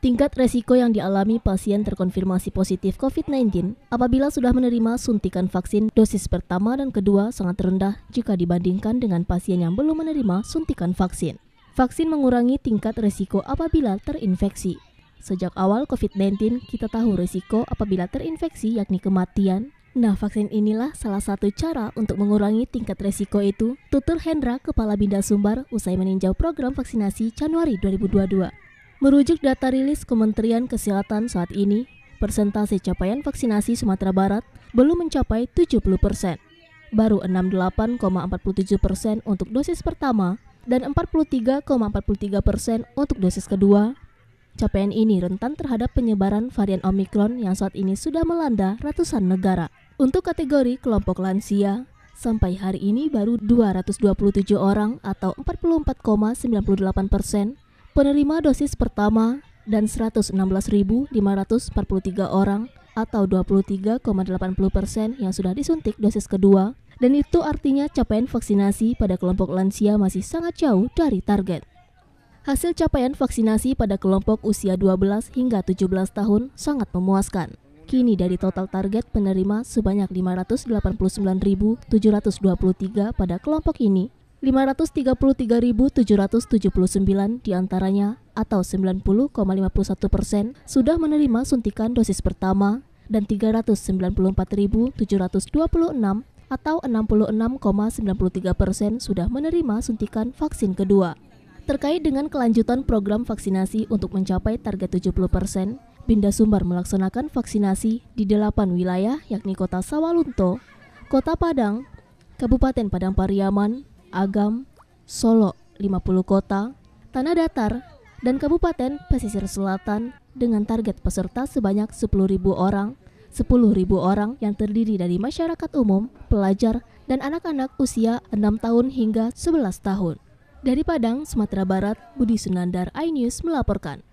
Tingkat resiko yang dialami pasien terkonfirmasi positif COVID-19 apabila sudah menerima suntikan vaksin dosis pertama dan kedua sangat rendah jika dibandingkan dengan pasien yang belum menerima suntikan vaksin. Vaksin mengurangi tingkat resiko apabila terinfeksi. Sejak awal COVID-19, kita tahu resiko apabila terinfeksi yakni kematian, Nah, vaksin inilah salah satu cara untuk mengurangi tingkat resiko itu, tutur Hendra, Kepala Bidang Sumbar, usai meninjau program vaksinasi Januari 2022. Merujuk data rilis Kementerian Kesehatan saat ini, persentase capaian vaksinasi Sumatera Barat belum mencapai 70 persen, baru 68,47 persen untuk dosis pertama dan 43,43 persen untuk dosis kedua. Capaian ini rentan terhadap penyebaran varian Omikron yang saat ini sudah melanda ratusan negara. Untuk kategori kelompok lansia, sampai hari ini baru 227 orang atau 44,98 persen Penerima dosis pertama dan 116.543 orang atau 23,80 persen yang sudah disuntik dosis kedua dan itu artinya capaian vaksinasi pada kelompok lansia masih sangat jauh dari target. Hasil capaian vaksinasi pada kelompok usia 12 hingga 17 tahun sangat memuaskan. Kini dari total target penerima sebanyak 589.723 pada kelompok ini, 533.779 diantaranya atau 90,51 persen sudah menerima suntikan dosis pertama dan 394.726 atau 66,93 persen sudah menerima suntikan vaksin kedua. Terkait dengan kelanjutan program vaksinasi untuk mencapai target 70 persen, Binda Sumbar melaksanakan vaksinasi di delapan wilayah yakni Kota Sawalunto, Kota Padang, Kabupaten Padang Pariaman, Agam, Solo 50 kota, tanah datar, dan kabupaten pesisir selatan dengan target peserta sebanyak 10.000 orang, 10.000 orang yang terdiri dari masyarakat umum, pelajar, dan anak-anak usia 6 tahun hingga 11 tahun. Dari Padang, Sumatera Barat, Budi Sunandar, iNews melaporkan.